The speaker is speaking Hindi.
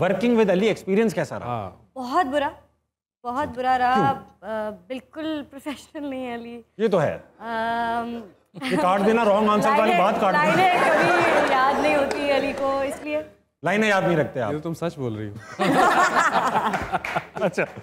वर्किंग विद अली एक्सपीरियंस कैसा रहा हाँ। बहुत बुरा बहुत बुरा रहा बिल्कुल प्रोफेशनल नहीं है अली ये तो है ये काट देना रॉन्ग आंसर वाली बात काट देना लाइनें कभी याद नहीं होती अली को इसलिए लाइनें याद नहीं रखते आप ये तो तुम सच बोल रही हो अच्छा